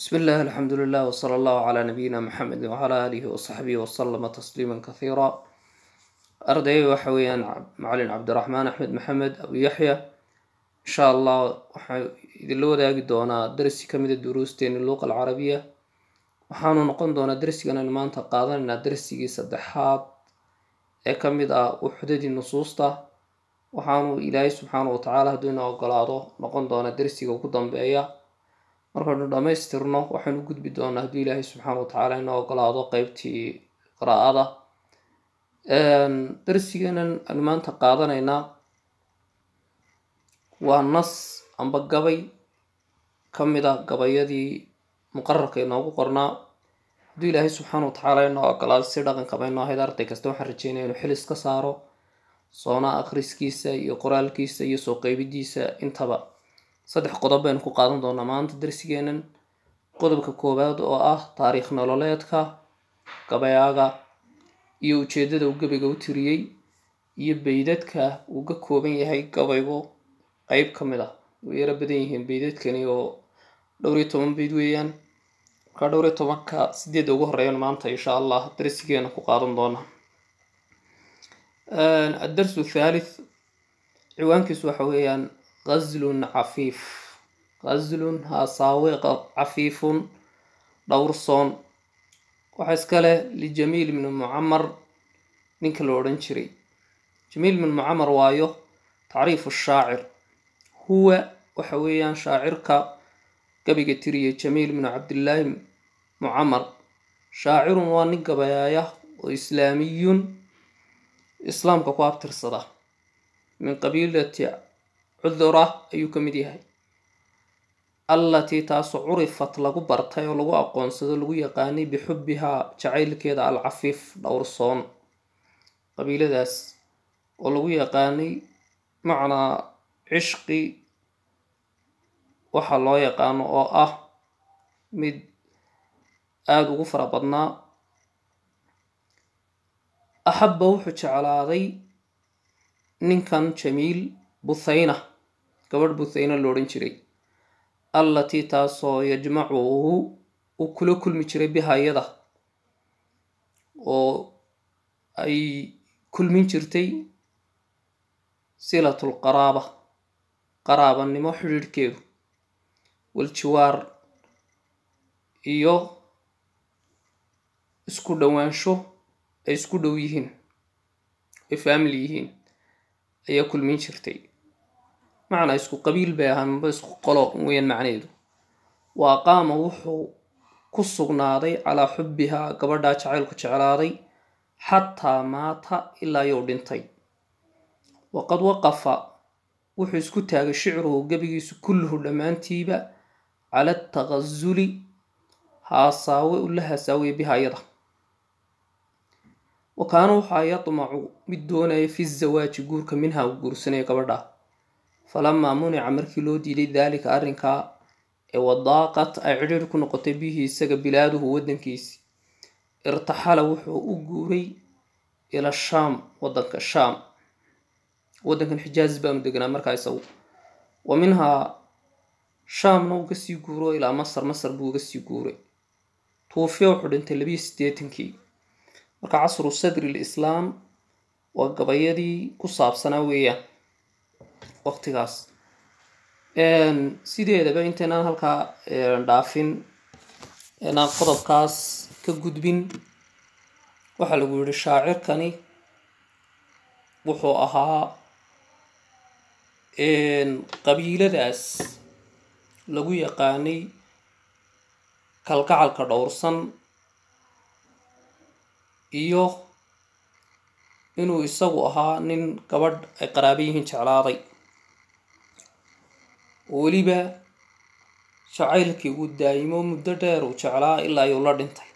بسم الله الحمد لله وصلى الله على نبينا محمد وعلى آله وصحبه وسلم تسليما كثيرا أردي وحويان معلن عبد الرحمن أحمد محمد أبو يحيى إن شاء الله إذن wadaagi doonaa darsi ka mida duruusteeni luuqa alcarabiya waxaanu noqon doonaa darsigan maanta qaadanaynaa darsigii saddexaad ee ka mid ah uxdadii nusuusta waxaanu ilaahay subxaana wa tacaala hadduu ina ogolaado noqon doonaa darsiga ugu dambeeya markaynu dhammaystirno waxaynu gudbi doonaa hadduu ilaahay subxaana watacaala inoo ogolaado qeybtii qiraa'ada darsigeenan aanu maanta qaadanaynaa waa nas amba gabay ka mid a gabayadii muqararka inoogu qornaa haduu ilaahay subxaana watacaala inoo ogolaado si dhaqankaba inoo ahayd arday kasta waxaan rajeynaya inuu xilis ka saaro soona akhriskiisa iyo qoraalkiisa iyo soo qeybidiisa intaba saddex qodob baynu ku qaadan doonaa maanta darsigeenan qodobka koowaad oo ah taariikh nololeedka gabayaaga iyo ujeedada uu gabayga u tiriyey iyo beydadka uu ka kooban yahay gabaygo qeyb ka mid ah way yaro badan yihiin beydadkani oo dhowr iyo toban beyd weeyaan markaa dhowr iyo tobanka sideedda ugu horeeyan maanta insha allah darsigeena ku qaadan doonaa addarsu thalith ciwaankiisu waxa weeyaan ghaslun cafiif ghaslun hasaawiqa cafiifun dhowrsoon waxaa iska leh lijamiil ibni mucamar ninka la odhan jiray jamiil ibni mucamar waayo tacriifu shaacir huwa waxa weeyaan shaacirka gabiga tiriya jamiil ibnu cabdillaahi mucamar shaacirun waa nin gabayaaya oo islaamiyun islaamka ku abtirsada min qabiilati cudura ayuu ka mid yahay allatii taasoo curifat lagu bartay oo lagu aqoonsado lagu yaqaanay bixubbihaa jacaylkeeda alcafiif dhowrsoon qabiiladaas oo lagu yaqaanay macnaa cishqi waxaa loo yaqaano oo ah mid aada ugu fara badnaa axabba wuxuu jeclaaday ninkan jamiil buthayna gabadh busayna loodhan jiray allatii taasoo yajmacuhu uu kula kulmi jiray biha oo ay kulmin jirtay silatul qaraaba qaraabanimo xidhiidhkeedu waljiwaar iyo isku dhowaansho ay isku dhow yihiin ay faamili yihiin ayaa kulmin jirtay macnaa isku qabiil bay ahaan maba isku qolo weyaan macnaheedu wa aqaama wuxuu ku sugnaaday calaa xubbihaa gabadhaa jacaylku jeclaaday xataa maata ilaa yuu dhintay waqad waqafa wuxuu isku taagay shicruhu gebigiisu kulluhu dhammaantiiba cala taqasuli haasaawe ula haasaawaya biha iyada wa kaana waxaa yadmacu mid doonaya fi zawaaji guurka minhaa u guursanaya gabadhaa falamaa munica markii loo diiday daalika arrinkaa ee wadaaqat ay cidhiir ku noqotay bihii isaga bilaaduhu waddankiisi irtaxala wuxuu u guuray ila shaam wadanka shaam wadankan xijaaz baanu degnaa markaa isagu wa minhaa shaamna uu kasii guuro ilaa masar masar buu uga sii guuray tuufiya wuxuu dhintay labiyo siddeetankii marka casru sadri lislaam waa gabayadii ku saabsanaa weeyaan waqtigaas sideedaba intaynaan halkaa dhaafin inaan qodobkaas ka gudbin waxaa lagu yihi shaacirkani wuxuu ahaa qabiiladaas lagu yaqaanay kalgacalka dhowrsan iyo inuu isagu ahaa nin gabadh ay qaraabayihiin jeclaaday weliba jacaylkii uu daayimo muddo dheer uu jeclaa ilaa ayuu la dhintay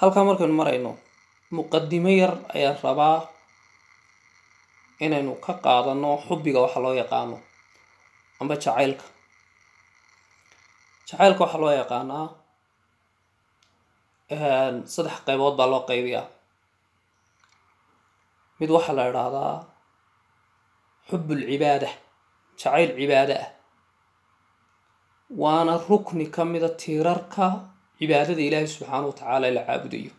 halkaa markaynu marayno muqadimo yar ayaan rabaa inaynu ka qaadano xubbiga waxa loo yaqaano amba jacaylka jacaylka waxaa loo yaqaanaa saddex qaybood baa loo qaybiyaa mid waxaa la idhaahdaa xub ulcibaada jacayl cibaada ah waana rukni ka mida tiirarka cibaadada ilaahay subxaana wa tacaala la caabudayo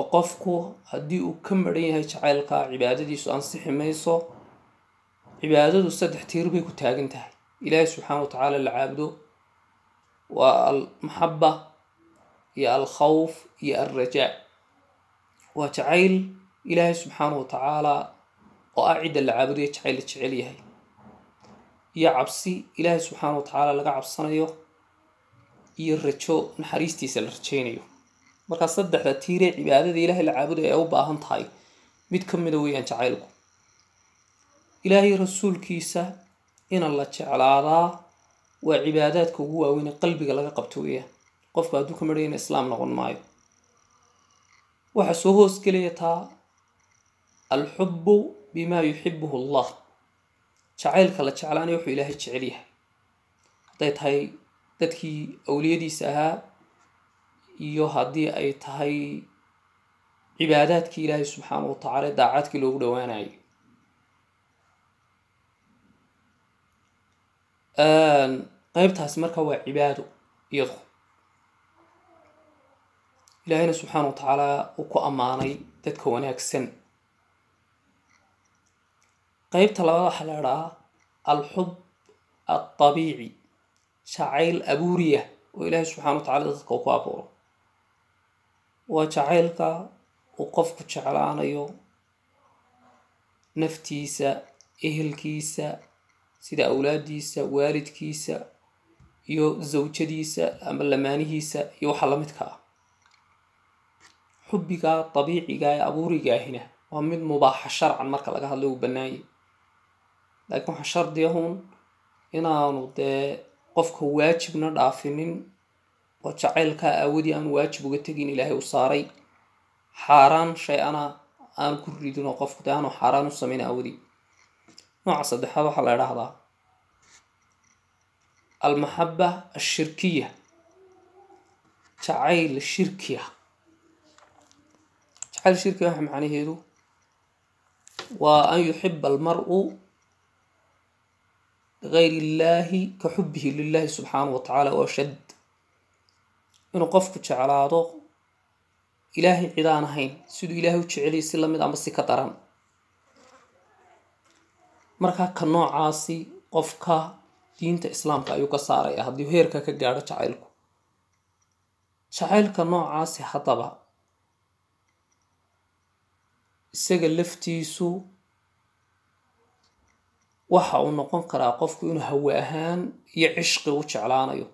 oo qofku haddii uu ka maran yahay jacaylka cibaadadiisu ansixi mayso cibaadadu saddex tiir bay ku taagan tahay ilaahay subxaana wa tacaala la caabudo waa almaxaba iyo alkhawf iyo alrajaa waa jacayl ilaahay subxaana wa tacaalaa oo ah cidda la caabudayo jacayl la jecel yahay iyo cabsi ilaahay subxaana wa tacaala laga cabsanayo iyo rajo naxariistiisa la rajaynayo markaa saddexda tiiree cibaadada ilaahay la caabuday ay u baahan tahay mid ka mida ah weeyaan jacaylku ilaahay rasuulkiisa ina la jeclaadaa waa cibaadaadka ugu waaweyne qalbiga laga qabto weeyaan qofku hadduu ka madhaya ina islaam noqon maayo waxaa soo hoos gelaya taa alxubu bimaa yuxibuhu allah jacaylka la jeclaanay wuxuu ilaahay jecel yahay hadday tahay dadkii awliyadiisa ahaa iyo haddii ay tahay cibaadaadkii ilaahay subxaanah wa tacaala daacaadkii loogu dhowaanayo qeybtaasi marka waa cibaado iyadu ilaahayna subxaanah wa tacaala uu ku ammaanay dadka wanaagsan qaybta labaad waxaa la idhahaa alxub aldabiici jacayl abuuriya oo ilaahay subxana wa tacala dadka uu ku abuuro waa jacaylka uu qofku jeclaanayo naftiisa ehelkiisa sida awlaadiisa waalidkiisa iyo zawjadiisa ama lamaanihiisa iyo waxa la midka ah xubbiga dabiiciga ee abuurigaahina waa mid mubaaxa sharcan marka laga hadlay uu bannaanyay laakiin waxaa shardi ahun inaanu dee qofka waajibna dhaafinin oo jacaylkaa aawadii aanu waajib uga tegin ilaahay u saaray xaaraan shay ana aan ku ridin oo qofku dee aanu xaaraan u samayn aawadii nooca saddexaad waxaa la idhaahdaa almaxaba ashirkiya jacayl shirki ah jacayl shirki ah maxanaheedu waa an yuxiba almaru ligayri illaahi ka xubbihi lilaahi subxaanahu watacaala oo shad inuu qofku jeclaado ilaahay cidaan ahayn siduu ilaahay u jecelyay si lamid ama si ka daran markaa ka noocaasi qofka diinta islaamka ayuu ka saaraya haddii heerka ka gaadho jacaylku jacaylka noocaasi haddaba isaga laftiisu waxa uu noqon karaa qofku inuu hawe ahaan iyo cishqi u jeclaanayo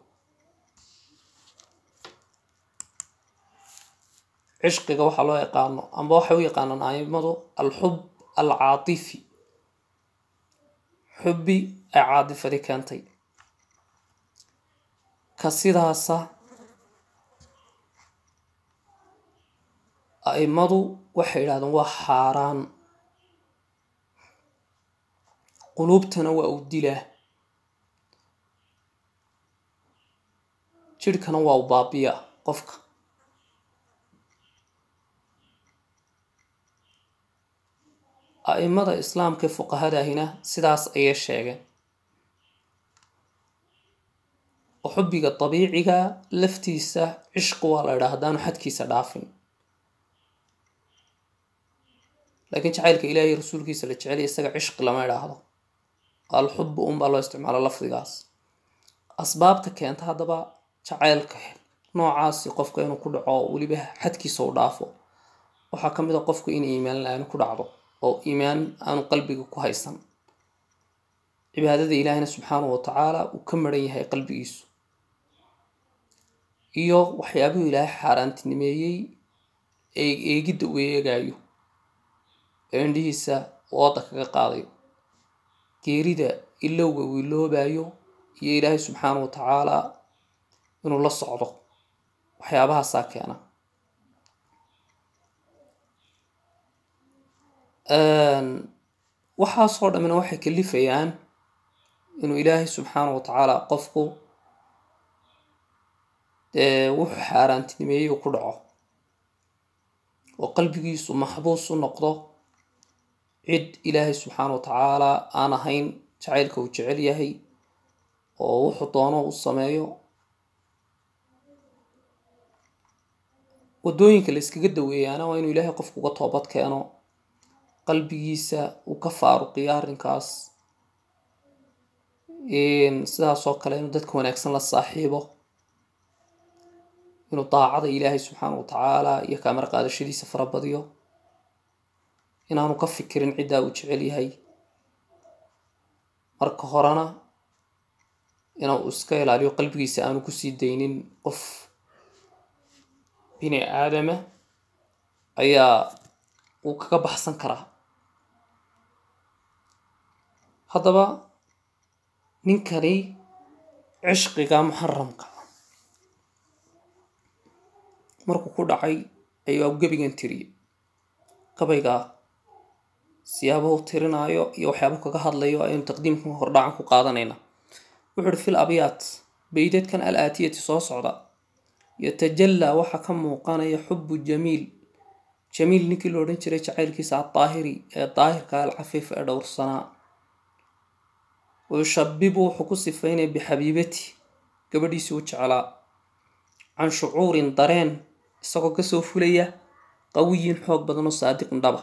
cishqiga waxaa loo yaqaano amba waxay u yaqaanaan aimadu alxub alcaatifi xubbi ay caatifadi keentay ka sidaasa aimadu waxay yidhahdeen waa xaaraan quluubtana waa u dilaa jirhkana waa u baabiyaa qofka a'imada islaamkae fuqahadaahina sidaas ayay sheegeen oo xubbiga dabiiciga laftiisa cishqi waa la idhaa haddaanu xadkiisa dhaafin laakiin jacaylka ilaahay rasuulkiisa la jeceliya isaga cishqi lama idhaahdo alxubbu unbaa loo isticmaalo lafdigaas asbaabta keenta haddaba jaceylka noocaasi qofka inuu ku dhaco weliba xadkiisa u dhaafo waxaa ka mid a ah qofku inay iimaan la ku dhacdo oo iimaan aanu qalbiga ku haysan cibaadada ilaahina subxaanahu watacaala uu ka maran yahay qalbigiisu iyo waxyaabuhu ilaahay xaaraantinimeeyey eegidda uu eegaayo ee indhihiisa wooda kaga qaadayo geerida ilowga wiiloobayo iyo ilaahay subxaana wa tacaala inuu la socdo waxyaabahaasaa keena waxaasoo dhammina waxay kalifayaan inuu ilaahay subxaana wa tacaala qofku wuxuu xaaraantinimeeyuu ku dhaco oo qalbigiisu maxbuus u noqdo cid ilaahay subxaana wa tacaala aan ahayn jacaylka uu jecel yahay oo wuxuu doono u sameeyo wadooyinka la iskaga daweeyaana waa inuu ilaahay qofku uga toobad keeno qalbigiisa uu ka faaruqiyo arrinkaas sidaasoo kale inuu dadka wanaagsan la saaxiibo inuu daacada ilaahay subxaana wa tacaala iyo kaamar qaadashadiisa fara inaanu ka fikirin ciddaa uu jecel yahay marka horena inuu iska ilaaliyo qalbigiisa aanu kusii daynin qof bini aadama ayaa uu kaga baxsan karaa haddaba ninkani cishqiga muxaramka markuu ku dhacay ayuu gebigan tiriyay gabaygaa siyaabo u tirinaayo iyo waxyaabo kaga hadlayo aynu taqdiimkan hordhacan ku qaadanayna wuxuu ihi fil abyaad beydadkan al aatiyati soo socda yatajallaa waxaa ka muuqanaya xubu jamiil jamiil ninkii la odhan jiray jacaylkiisa adaahiri ee daahirka alcafiif ee dhowrsanaa wayushabibu wuxuu ku sifaynaya bixabiibati gabadhiisii u jeclaa can shucuurin dareen isagoo kasoo fulaya qawiyin xoog badan oo saadiqin dhaba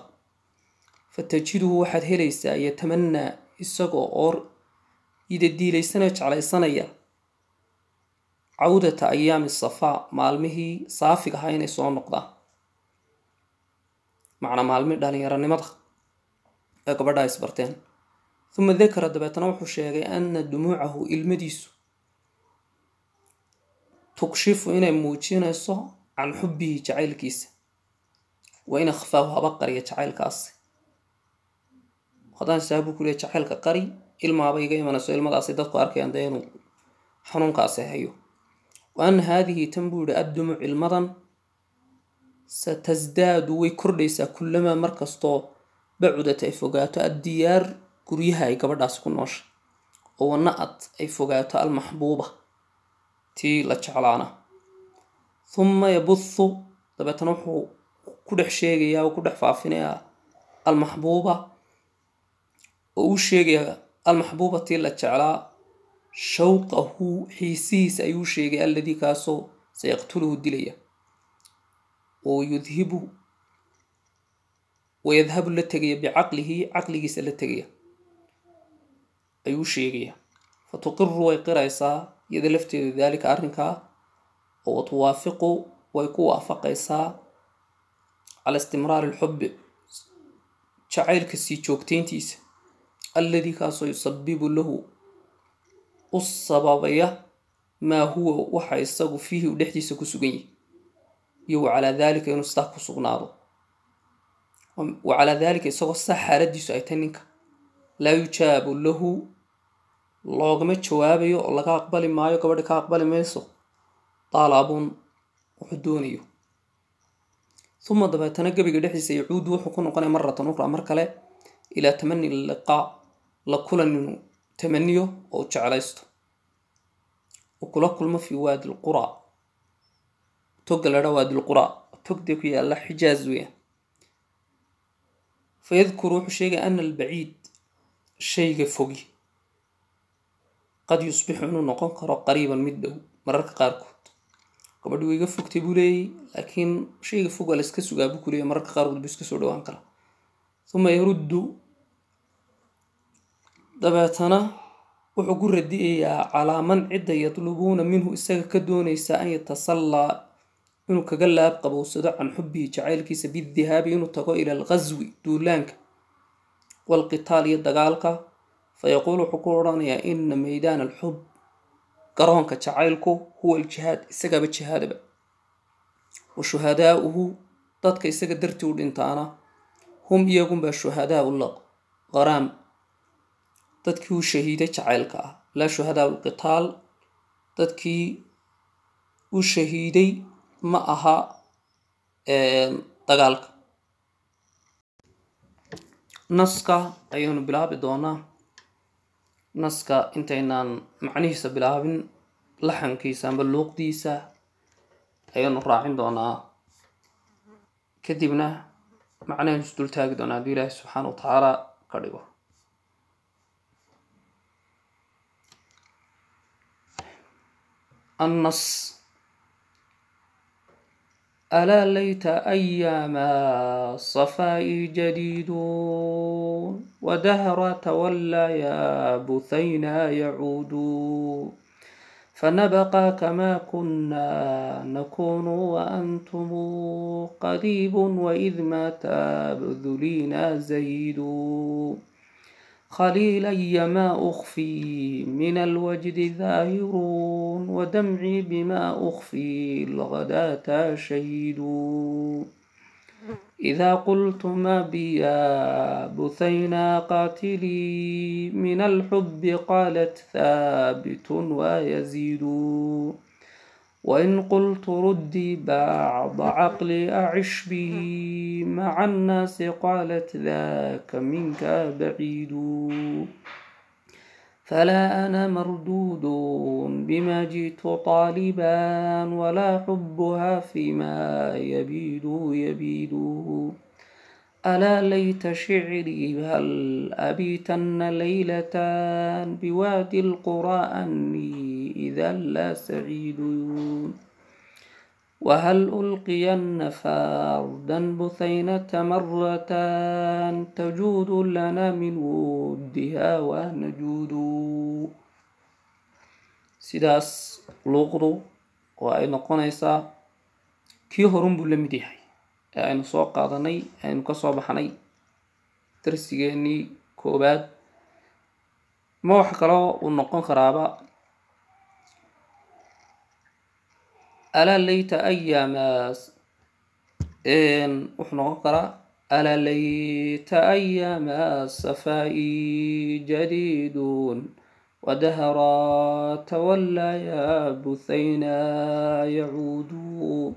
fatajiduhu waxaad helaysaa yatamanaa isagoo oor idadiilaysana jeclaysanaya cawdata ayaami safaa maalmihii saafig ahaa inay soo noqdaan macnaa maalmihi dhalinyaronimada ee gabadha isbarteen uma dakara dabeetana wuxuu sheegay ana dumuucahu ilmadiisu tugshifu inay muujinayso can xubbihi jacaylkiisa wa in akhfaahu haba qariya jacaylkaasi waqadaansisaa buu kuleey jacaylka qari ilmaaba iga imanayso ilmadaasi dadku arkayaan dee inuu xanuunkaasi hayo wa ana haadihi tan buu yihi addumu cilmadan satasdaadu way kordhaysaa kullamaa markastoo bacudat ay fogaato addiyaar guryaha ay gabadhaasi ku noosha oo wana-ad ay fogaato almaxbuuba tii la jeclaana uma yabuhu dabeetana wuxuu ku dhex sheegayaa oo ku dhex faafinayaa almaxbuuba oo uu sheegaya almaxbuubatii la jeclaa shawqahu xiisihiisa ayuu sheegay alladii kaasoo sayaqtuluhu dilaya oo yudhibu wayadhabu la tegaya bicaqlihi caqligiisa la tegaya ayuu sheegaya fatuqiru way qiraysaa iyada lafteeda daalika arrinkaa oo watuwaafiqu way ku waafaqaysaa cala istimraari alxubbi jacaylka sii joogteyntiisa kaasoo yusabibu lahu u sababaya maa huwa waxa isagu fiihi u dhexdiisa ku sugan yahy iyo wacalaa daalika inuu sidaa ku sugnaado wacalaa daalika isagoo saa xaaladiisu ay tahy ninka laa yujaabu lahu loogama jawaabayo oo laga aqbali maayo gabadhi ka aqbali mayso daalaabun wuxuu doonayo uma dabeetana gebiga dhexdiisa yacuudu wuxuu ku noqonaya maratan ukhra mar kale ilaa tamani liqaa la kulaninu tamaniyo oo u jeclaysto u kula kulmo fi waadi lquraa toga ladha waadilquraa togdee ku yaalla xijaaz weya fa wuxuu sheegay ana albaciid shayga fogi qad yusbixu inuu noqon karo qariiban mid dhow mararka qaarkood gabadhi wayga fogtay buu leeyay laakiin shayga fog waa la iska sugaa buu ku leeyay mararka qaarkood buu iska soo dhawaan kara uma yaruddu dabeetana wuxuu ku radiyayaa calaa man cidda yadlubuuna minhu isaga ka doonaysa an yatasallaa inuu kaga laab qabowsado can xubbihi jacaylkiisa bidihaabi inuu tago ila alqaswi duulaanka walqitaal iyo dagaalka fayaquul wuxuu ku odhanayaa ina maydaan alxub garoonka jacaylku huwa aljihaad isagaaba jihaadaba wa shuhadaauhu dadka isaga dartii u dhintaana hum iyagunbaa shuhadaau laqaraam dadkii u shahiiday jacaylka ah laa shuhadaa qitaal dadkii u shahiiday ma aha dagaalka naska ayaynu bilaabi doonaa naska intaynaan macnihiisa bilaabin laxankiisa amba luuqdiisa ayaanu raacin doonaa kadibna macnaaynu isdultaagi doonaa hadduu ilaahay subxaana wa tacaala ka dhigo النص ألا ليت أيام صفائي جديد ودهر تولى يا بثينا يعود فنبقى كما كنا نكون وأنتم قريب وإذ ما تبذلينا زيد قليلا ما أخفي من الوجد ذاهرون ودمعي بما أخفي الغداة شهيد إذا ما بيا بثينا قاتلي من الحب قالت ثابت ويزيد وإن قلت ردي بعض عقلي أعش به مع الناس قالت ذاك منك بعيد فلا أنا مردود بما جئت طالبا ولا حبها فيما يبيد يبيد ألا ليت شعري هل أبيتن ليلة بوادي القرى أني إذا لا سعيد وهل ألقين فردا بثينة مرة تجود لنا من ودها ونجود sidaas لغرو oo ay كي هرم بلمديحي ee aynu soo qaadanay aynu kasoo baxnay darsigeenii koowaad ma wax kaloo uu noqon karaaba alaa layta ayaamaas wuxuu noqon karaa alaa layta ayaamaas safaa'i jadiidun wadahra tawallaa ya buthayna yacuuduun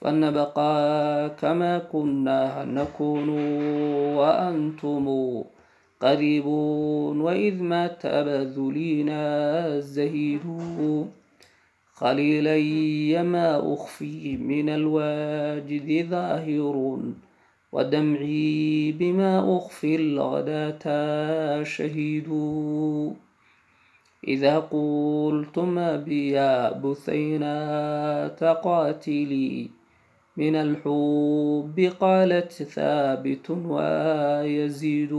فلنبقى كما كنا نكون وأنتم قريبون وإذ ما تبذلين الزهيد خليلي يما أخفي من الواجد ظاهر ودمعي بما أخفي الغداة شهيد إذا قلتم بيا بثينا تقاتلي من الحب قالت ثابت ويزيد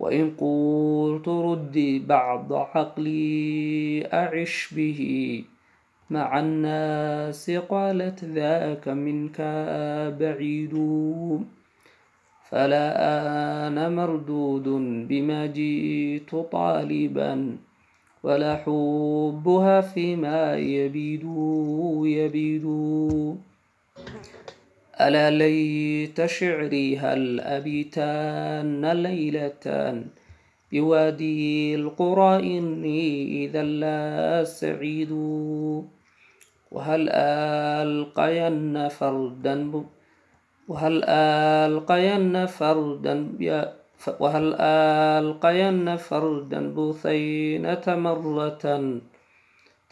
وإن قلت ردي بعض عقلي أعش به مع الناس قالت ذاك منك بعيد فلا أنا مردود بما جئت طالبا ولا حبها فيما يبدو يبدو ألا ليت شعري هل أبيتن ليلة بوادي القرى إني إذا لا سعيد وهل ألقين فردا وهل ألقين فردا وهل ألقين فردا بثينة مرة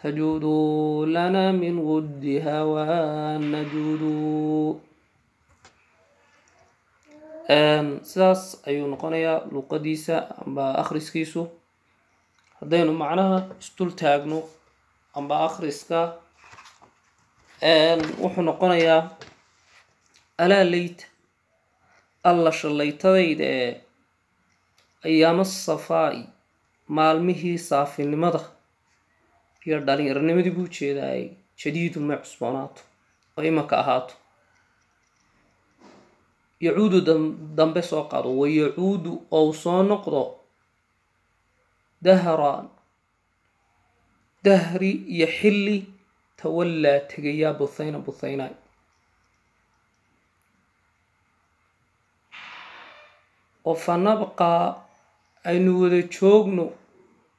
تجود لنا من ودها وأن نجود sidaas ayuu noqonayaa luqadiisa amba akhriskiisu haddaynu macnaha isdul taagno amba akhriska wuxuu noqonayaa alaa leyta alla shallaytadayda ee ayaama safaa'i maalmihii saafinimada iyo dhalinyaaronimadii buu jeedaayay jadiidu may cusboonaato oo imanka ahaato yacuudu dambe soo qaado wayacuudu ou soo noqdo dahran dahri iyo xilli tawallaa tegayaa buthayna buthaynaay oo fa aynu wada joogno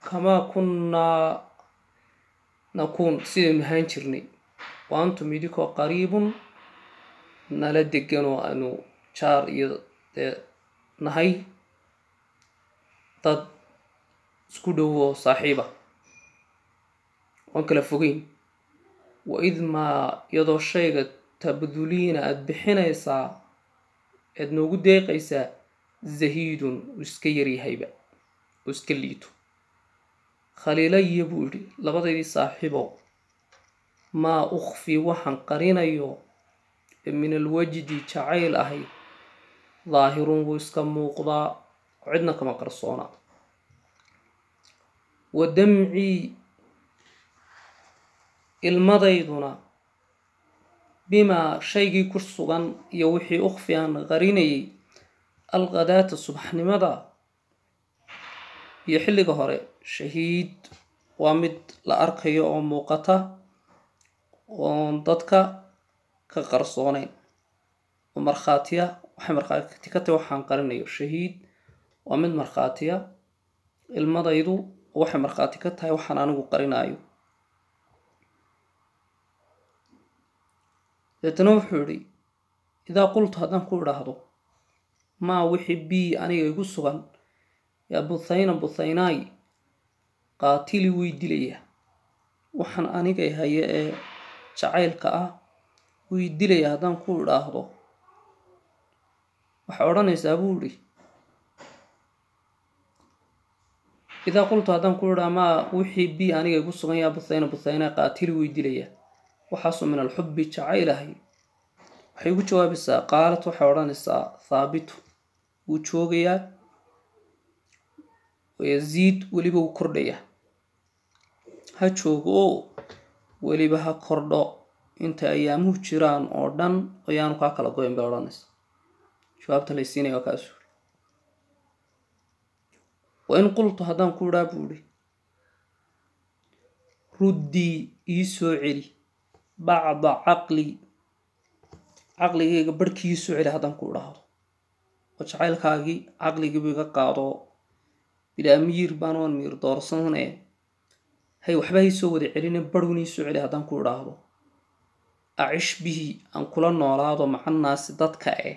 kamaa kunnaa nakuun sidaynu ahaan jirnay wa antum idinkoo qariibun nala deganoo aynu jaar iyo dee nahay dad isku dhow oo saaxiiba waan kala fogeyn waid maa iyadoo shayga tabaduliina aada bixinaysaa aad noogu deeqaysaa zahiidun uu iska yaryahayba oo iska liito khaliilaya buu idhi labadaydii saaxiibo maa ukhfi waxaan qarinayo ee min alwajdi jacayl ahay daahirun wuu iska muuqdaa oo cidna kama qarsoonaa wa damcii ilmadayduna bimaa shaygii ku sugan iyo wixii ukhfi aan qarinayay alqadaata subaxnimada iyo xilliga hore shahiid waa mid la arkayo oo muuqata oon dadka ka qarsooneyn oo markhaatiya waxay markhaati ka tahi waxaan qarinayo shahiid waa mid markhaatiya ilmadaydu waxay markhaati ka tahay waxaan anigu qarinayo deetana wuxuu idhi idaa qultu haddaan ku idhaahdo maa wixii bii aniga igu sugan yaa buthayna buthaynaay qaatili wii dilaya waxaan anigay haye ee jacaylka ah way dilaya haddaan ku idhaahdo waxaa odhanaysaa buu idhi idaa qultu haddaan ku idhaa maa wixii bii aniga igu sugan yaa buthayna buthaynaay qaatili way dilaya waxaasu min alxubbi jacaylahay waxay ugu jawaabaysaa qaalad waxay odhanaysaa thaabitu wuu joogayaa yaziid weliba wuu kordhaya ha joogo oo weliba ha kordho intay ayaamuhu jiraan oo dhan ayaanu kaa kala goyn bay odhanaysa jawaabta laysiinaya waa kaasuu uri wain qultu haddaan ku idhaa buu idhi ruddii ii soo celi bacda caqli caqligayga barhkii ii soo celi haddaan ku idhaahdo oo jacaylkaagii caqligiibu iga qaado bilaa miyiir baanoon miir doorsanne hay waxba haysoo wada celine barhwnii celi haddaan ku idhaahdo acish bihii aan kula noolaado macanaasi dadka eh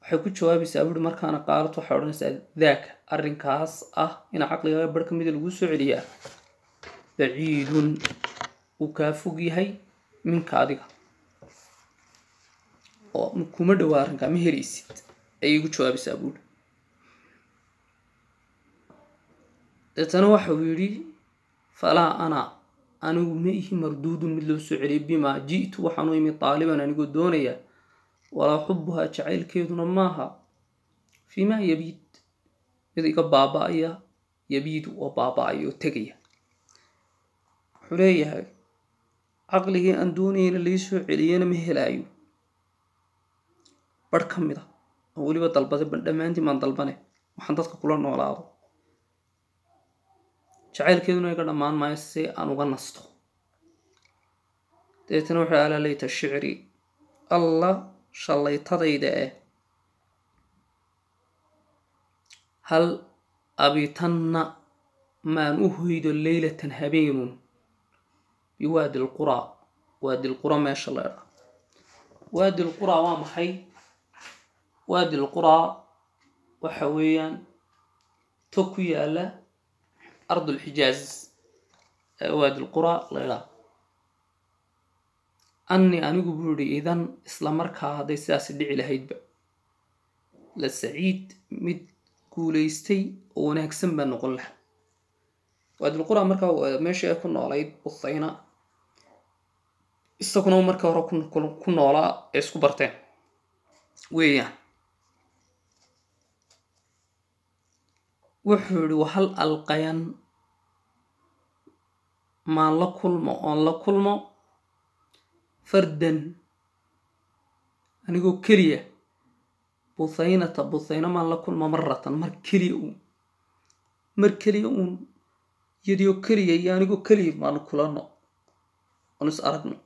waxay ku jawaabaysaa buuri markaana qaalad waxay odhanaysaa daaka arrinkaas ah ina caqligaaga bar ka mida lagu soo celiyaa baciidun uu kaa fog yahay minka adiga oo kuma dhowaa arrinkaa ma hereysid ayay igu jawaabaysaa buuri deetana waxa uu yidhi falaa ana anigu ma ihi marduudun mid loo soo celiyay bimaa ji'tu waxaanu imi taaliban anigoo doonaya walaa xubuhaa jacaylkeeduna maaha fii yabiid mid iga baaba'aya yabiidu oo baaba'aya oo tegaya wuxuu leeyahay caqligii aan doonayana laii celiyana ma helaayo barh ka mid a oo weliba dalbaday dhammaantiin baan dalbane waxaan dadka kula noolaado jacaylkeeduna iga dhammaan maayo si aan uga nasto dabeetana wuxuu alaa layta shicri alla shallaytadayda eh hal abitanna maan u hoydo leylatan habeenun biwaadi lquraa waadi lqura meesha leedha waadi lquraa waa maxay waadi lquraa waxa weeyaan tog ku yaala ard lxijaaz waadi lquraa layla anni anigu buu yihi idan isla markaa hadday sidaasi dhici lahaydba la saciid mid guulaystay oo wanaagsan baa noqon laha waadilqura markaa meeshii ay ku noolayd buthayna isaguna marka hore ku noolaa ee isku barteen weeyaan wuxuu yidhi hal alqayan maan la kulmo oon la kulmo fardan anigoo keliya buhaynata busayno maan la kulmo maratan mar keliya uun mar keliya uun iyadioo keliya iyo anigoo keliya maanu kulanno oon is aragno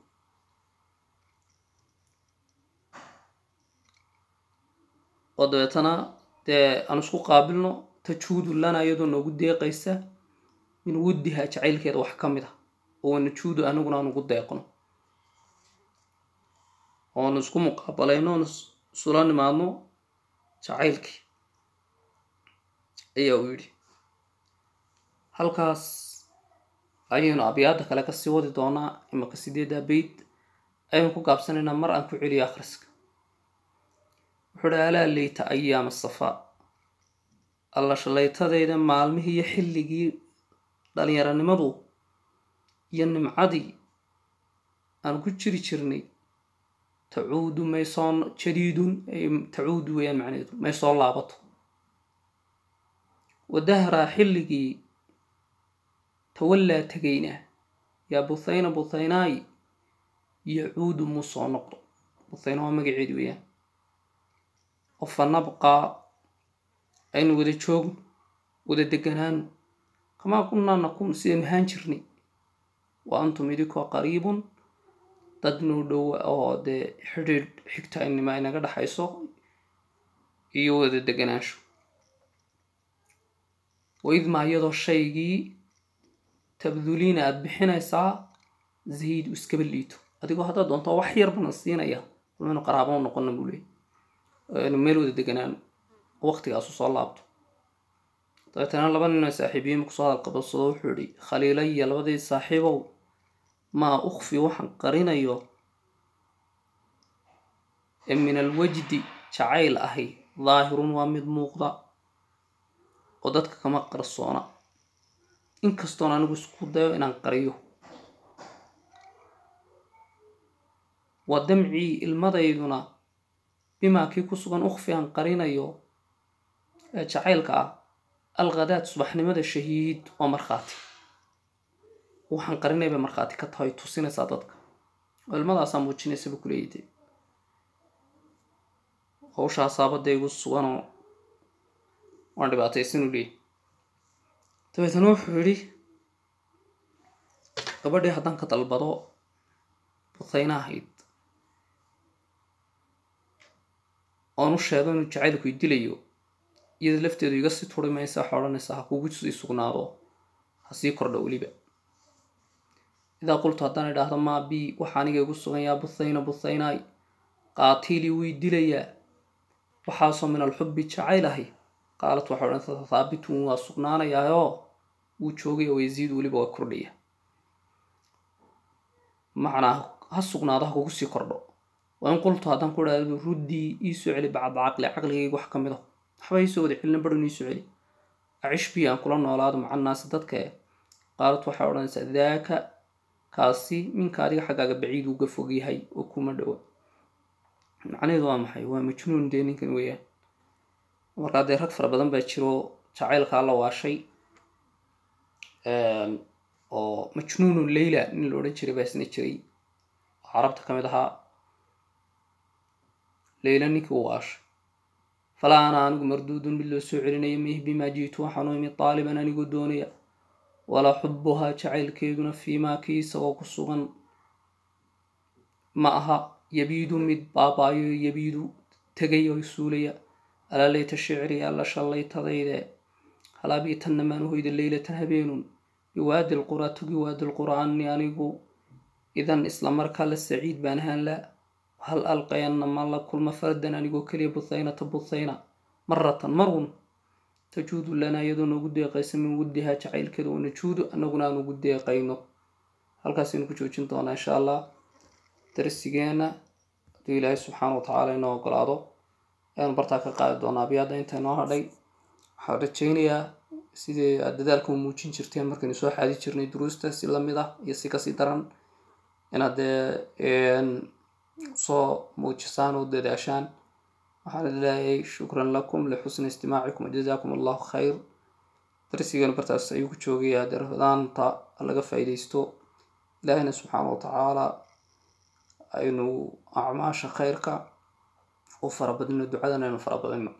oo dabeetana dee aan isku qaabilno tajuudu lana iyadoo noogu deeqaysa min wuddiha jacaylkeeda wax ka mid a ah. oo najuudu anaguna aan ugu deeqno oonu isku muqaabalayno oonu isula nimaadno jacaylkii ayaa uu yidhi halkaas ayaynu abyaada kale kasii wadi doonaa imaka sideedda beyd ayaynu ku gaabsanaynaa mar aan ku celiyo akhriska wuxuu dhi alaa leyta ayaama asafaa alla shalaytadayda maalmihii iyo xilligii dhalinyaranimadu iyo nimcadii aan ku jiri jirnay tacuudu may soo jadiidun tacuudu weyaan macnaheedu may soo laabato wadahraa xilligii tawallaa tegayna yaa buthayna buthaynaayi yacuudu muu soo noqdo buthayna waa magaceedi weeyaan ofa nabqaa aynu wada joogno wada deganaano kamaa kunnaa naquun sidaynu ahaan jirnay wa antum idinkoo qariibun dad nuu dhowa oo dee xidhiidh xigta inima inaga dhexayso iyo wada deganaansho waidmaa iyadoo shaygii tabduliina aada bixinaysaa zayd u iskaba liito adigoo haddaa doonto wax yarbana siinaya balmaynu qaraabo u noqona buu leey aynu meel wada deganaano waqtigaas u soo laabto dabeetana laba nina ay saaxiibiyiin kusoo hadalqabasado wuxuu idhi khaliilaya labadii saaxiibow maa ukfi waxaan qarinayo ee min alwajdi jacayl ahi daahirun waa mid muuqda oo dadka kama qarsoona inkastoon anigu isku dayo inaan qariyo wa damcii ilmadayduna bimaa kii ku sugan ukhfi aan qarinayo ee jacaylka ah alkhadaad subaxnimada shahiid oo markhaati waxaan qarinay bay markhaati ka tahay tusinaysaa dadka cilmadaasaa muujinaysaba kuleeyide hawshaasaaba dee igu suganoo waan dhibaataysanu leey dabeetana wuxuu yidhi gabadhii haddaan ka dalbado butayna ahayd oan u sheego inuu jacaylku i dilayo iyada lafteedu iga sii turimaysa maysa waxaa ha kugu sii sugnaado ha sii kordho weliba idaa qultu haddaan idhaahdo maa bi waxaa aniga igu sugan yaa buthayna buthaynaay qaatiili wii dilayaa waxaasoo min alxubbi jacayl ahi qaalat waxa odhanaysaa thaabitun waa sugnaanayaayoo wuu joogaya waysiid weliba waa kordhaya macnaa ha sugnaado ha kugu sii kordho wain qultu haddaan ku idhaahdo ruddii iisoo celi bacda caqli caqligayga wax ka mid a ah waxba iisoo wada celina barhun iiso celi aan kula noolaado macanaasi dadkae qaalad waxaa odhanaysaa daaka kaasi ninka adiga xaggaaga baciid uga fog yahay oo kuma dhowa macnaheedu waa maxay waa majnuun dee ninkan weeyaan markaa dee rag fara badan baa jiro jacaylkaa la waashay ehm, oo majnuunu leyla nin la odhan jiray baa isna jiray carabta ka mid ahaa leyla ninkii u waashay falaana anigu marduudun mid loo soo celinayo miih bimaa jiitu waxaanu imid daaliban anigoo doonaya walaa xubuhaa jacaylkeeduna fiimaa kii isagoo ku sugan ma aha yabiidu mid baabaayo yabiidu tegaya oo suulaya alaa layta shicri alla shallaytadayde halaabiitanna maanu hoyda leylatan habeenun biwaadi lqura tugi waadilqura ani anigu idan islamarkaa la saciid baan ahaan laa hal alqayanna ma la kulma fardan anigoo keliya ta buthayna maratan marun tajuudu lanaa iyadoo noogu deeqaysa min wuddihaa jacaylkeeda wa najuudu annaguna aan ugu deeqayno halkaas aynu ku joojin doonaa insha allah darsigeena hadduu ilaahay subxaana wa tacaala inoo ogolaado ayaanu bartaa ka qaadi doonaa abyaadda inta inoo hadhay waxaan rajaynayaa sidii aad dadaalka u muujin jirteen markaynu soo xaadi jirnay duruusta si lamid ah iyo si kasii daran inaad dee eh, soo muujisaan oo dadaashaan waxaa la leeyahay shukran lakum lixusni istimaacikum wajazaakum allahu khayr darsigana bartaas ayuu ku joogayaa darfadaanta laga faa'iidaysto ilaahina subxaana wa aynu acmaasha khayrka u farabadino ducadan aynu farabadino